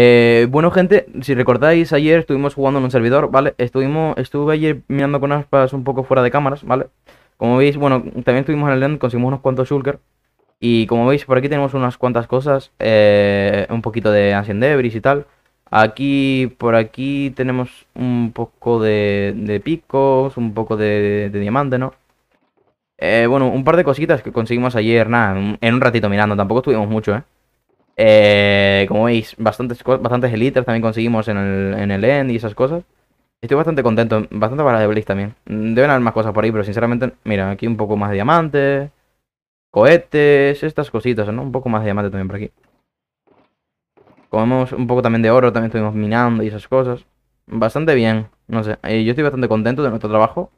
Eh, bueno, gente, si recordáis, ayer estuvimos jugando en un servidor, ¿vale? Estuvimos, estuve ayer mirando con aspas un poco fuera de cámaras, ¿vale? Como veis, bueno, también estuvimos en el end, conseguimos unos cuantos shulker. Y como veis, por aquí tenemos unas cuantas cosas, eh, un poquito de Ancient Debris y tal. Aquí, por aquí tenemos un poco de, picos, un poco de, diamante, ¿no? Eh, bueno, un par de cositas que conseguimos ayer, nada, en un ratito mirando, tampoco estuvimos mucho, ¿eh? Eh, eh, como veis, bastantes, bastantes también conseguimos en el, en el end y esas cosas. Estoy bastante contento, bastante para de Blitz también. Mm, deben haber más cosas por ahí, pero sinceramente, mira, aquí un poco más de diamantes, cohetes, estas cositas, ¿no? Un poco más de diamante también por aquí. Comemos un poco también de oro, también estuvimos minando y esas cosas. Bastante bien, no sé. Eh, yo estoy bastante contento de nuestro trabajo.